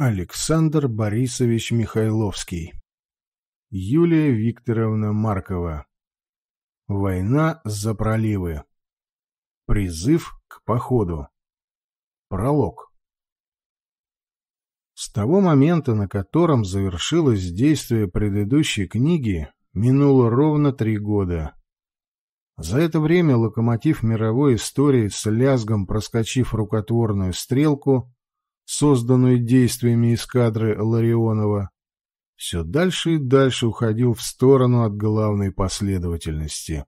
Александр Борисович Михайловский. Юлия Викторовна Маркова. Война за проливы. Призыв к походу. Пролог. С того момента, на котором завершилось действие предыдущей книги, минуло ровно три года. За это время локомотив мировой истории с лязгом проскочив рукотворную стрелку, созданную действиями эскадры Ларионова, все дальше и дальше уходил в сторону от главной последовательности.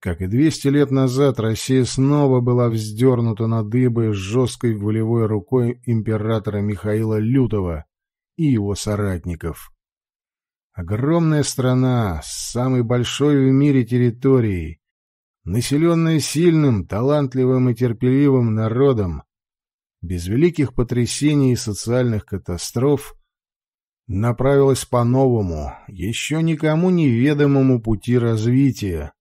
Как и 200 лет назад, Россия снова была вздернута на дыбы жесткой волевой рукой императора Михаила Лютова и его соратников. Огромная страна с самой большой в мире территорией, населенная сильным, талантливым и терпеливым народом, без великих потрясений и социальных катастроф, направилась по новому, еще никому неведомому пути развития,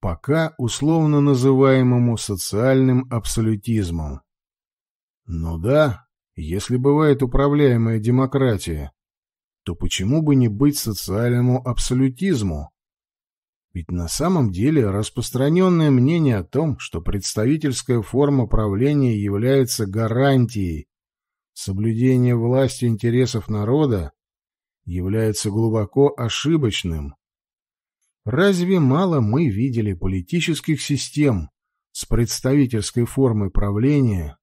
пока условно называемому социальным абсолютизмом. Ну да, если бывает управляемая демократия, то почему бы не быть социальному абсолютизму? Ведь на самом деле распространенное мнение о том, что представительская форма правления является гарантией соблюдения власти интересов народа, является глубоко ошибочным. Разве мало мы видели политических систем с представительской формой правления,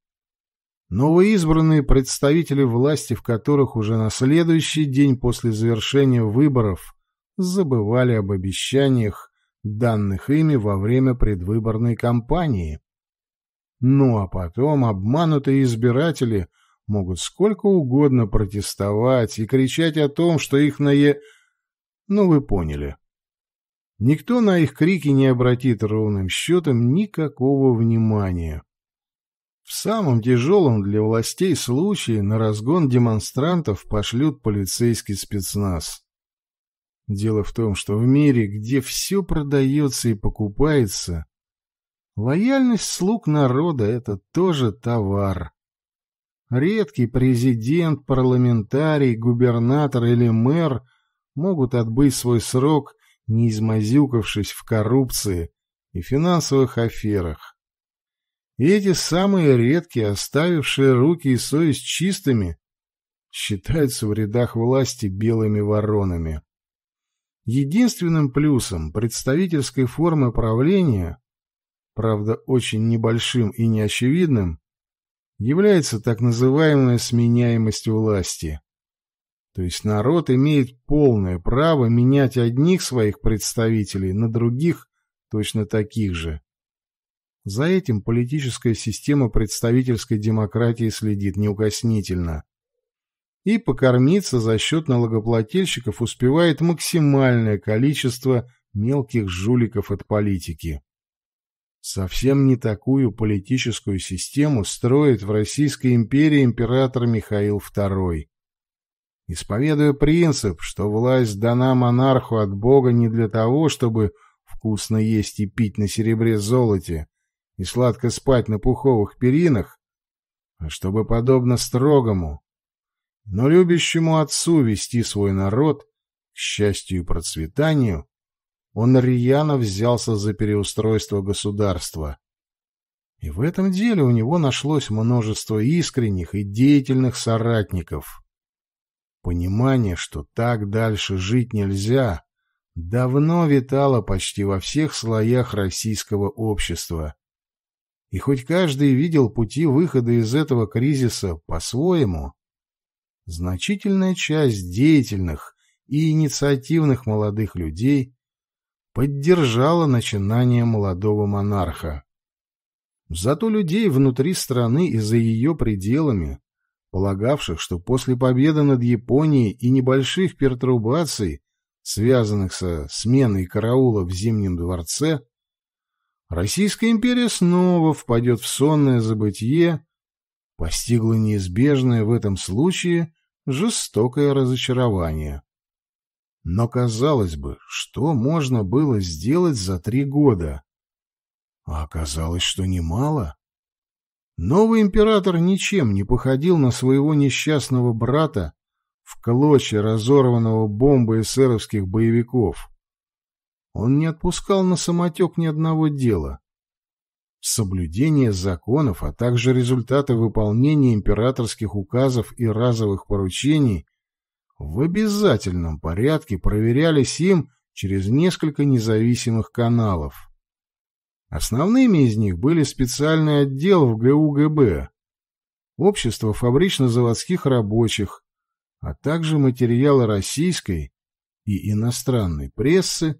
новоизбранные представители власти в которых уже на следующий день после завершения выборов – забывали об обещаниях, данных ими во время предвыборной кампании. Ну а потом обманутые избиратели могут сколько угодно протестовать и кричать о том, что их нае... Ну вы поняли. Никто на их крики не обратит ровным счетом никакого внимания. В самом тяжелом для властей случае на разгон демонстрантов пошлют полицейский спецназ. Дело в том, что в мире, где все продается и покупается, лояльность слуг народа — это тоже товар. Редкий президент, парламентарий, губернатор или мэр могут отбыть свой срок, не измазюкавшись в коррупции и финансовых аферах. И эти самые редкие, оставившие руки и совесть чистыми, считаются в рядах власти белыми воронами. Единственным плюсом представительской формы правления, правда очень небольшим и неочевидным, является так называемая сменяемость власти. То есть народ имеет полное право менять одних своих представителей на других точно таких же. За этим политическая система представительской демократии следит неукоснительно и покормиться за счет налогоплательщиков успевает максимальное количество мелких жуликов от политики. Совсем не такую политическую систему строит в Российской империи император Михаил II. Исповедуя принцип, что власть дана монарху от Бога не для того, чтобы вкусно есть и пить на серебре-золоте и сладко спать на пуховых перинах, а чтобы, подобно строгому, но любящему отцу вести свой народ к счастью и процветанию, он рьяно взялся за переустройство государства. И в этом деле у него нашлось множество искренних и деятельных соратников. Понимание, что так дальше жить нельзя, давно витало почти во всех слоях российского общества. И хоть каждый видел пути выхода из этого кризиса по-своему, значительная часть деятельных и инициативных молодых людей поддержала начинание молодого монарха. Зато людей внутри страны и за ее пределами, полагавших, что после победы над Японией и небольших пертурбаций, связанных со сменой караула в Зимнем дворце, Российская империя снова впадет в сонное забытье, постигла неизбежное в этом случае жестокое разочарование. Но, казалось бы, что можно было сделать за три года? А оказалось, что немало. Новый император ничем не походил на своего несчастного брата, в клочья разорванного бомбы эсеровских боевиков. Он не отпускал на самотек ни одного дела, соблюдение законов, а также результаты выполнения императорских указов и разовых поручений в обязательном порядке проверялись им через несколько независимых каналов. Основными из них были специальный отдел в ГУГБ, общество фабрично-заводских рабочих, а также материалы российской и иностранной прессы,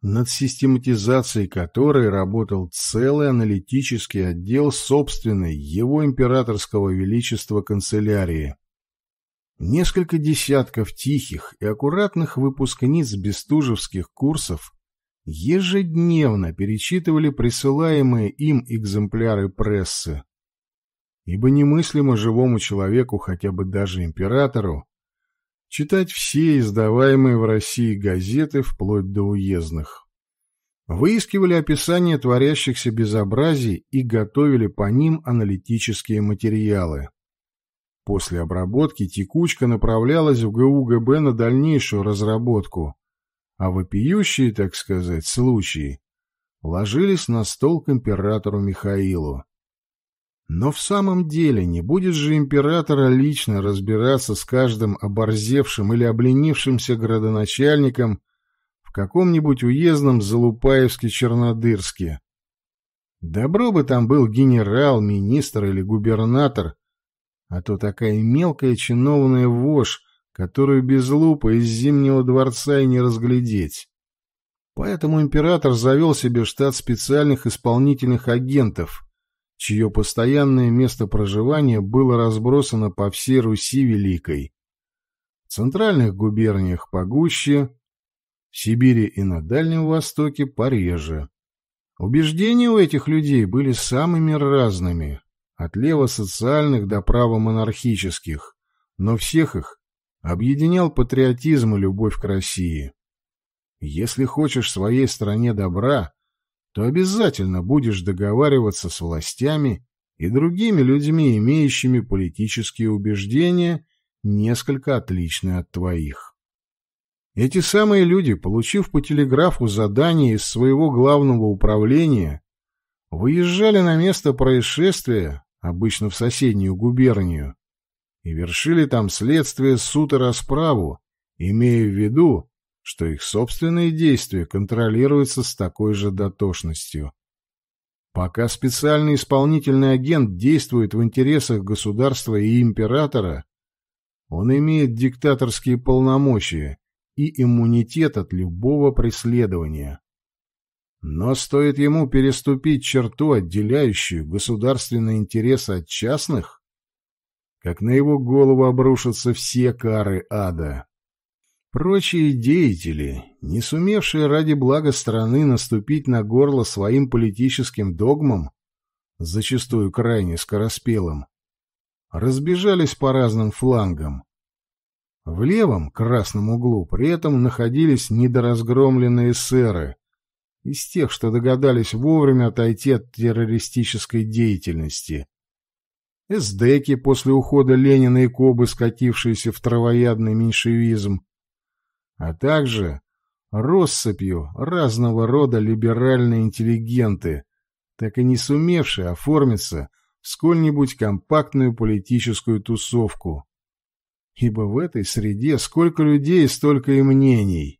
над систематизацией которой работал целый аналитический отдел собственной его императорского величества канцелярии. Несколько десятков тихих и аккуратных выпускниц бестужевских курсов ежедневно перечитывали присылаемые им экземпляры прессы, ибо немыслимо живому человеку, хотя бы даже императору, читать все издаваемые в России газеты вплоть до уездных. Выискивали описания творящихся безобразий и готовили по ним аналитические материалы. После обработки текучка направлялась в ГУГБ на дальнейшую разработку, а вопиющие, так сказать, случаи ложились на стол к императору Михаилу. Но в самом деле не будет же императора лично разбираться с каждым оборзевшим или обленившимся градоначальником в каком-нибудь уездном Залупаевске-Чернодырске. Добро бы там был генерал, министр или губернатор, а то такая мелкая чиновная вошь, которую без лупа из Зимнего дворца и не разглядеть. Поэтому император завел себе штат специальных исполнительных агентов — чье постоянное место проживания было разбросано по всей Руси Великой. В центральных губерниях погуще, в Сибири и на Дальнем Востоке пореже. Убеждения у этих людей были самыми разными, от лево-социальных до правомонархических, но всех их объединял патриотизм и любовь к России. Если хочешь своей стране добра, то обязательно будешь договариваться с властями и другими людьми, имеющими политические убеждения, несколько отличные от твоих. Эти самые люди, получив по телеграфу задание из своего главного управления, выезжали на место происшествия, обычно в соседнюю губернию, и вершили там следствие, суд и расправу, имея в виду, что их собственные действия контролируются с такой же дотошностью. Пока специальный исполнительный агент действует в интересах государства и императора, он имеет диктаторские полномочия и иммунитет от любого преследования. Но стоит ему переступить черту, отделяющую государственные интересы от частных, как на его голову обрушатся все кары ада. Прочие деятели, не сумевшие ради блага страны наступить на горло своим политическим догмам, зачастую крайне скороспелым, разбежались по разным флангам. В левом красном углу при этом находились недоразгромленные сэры, из тех, что догадались вовремя отойти от террористической деятельности. Эсдеки, после ухода Ленина и Кобы, скатившиеся в травоядный меньшевизм, а также россыпью разного рода либеральные интеллигенты, так и не сумевшие оформиться в сколь-нибудь компактную политическую тусовку. Ибо в этой среде сколько людей, столько и мнений.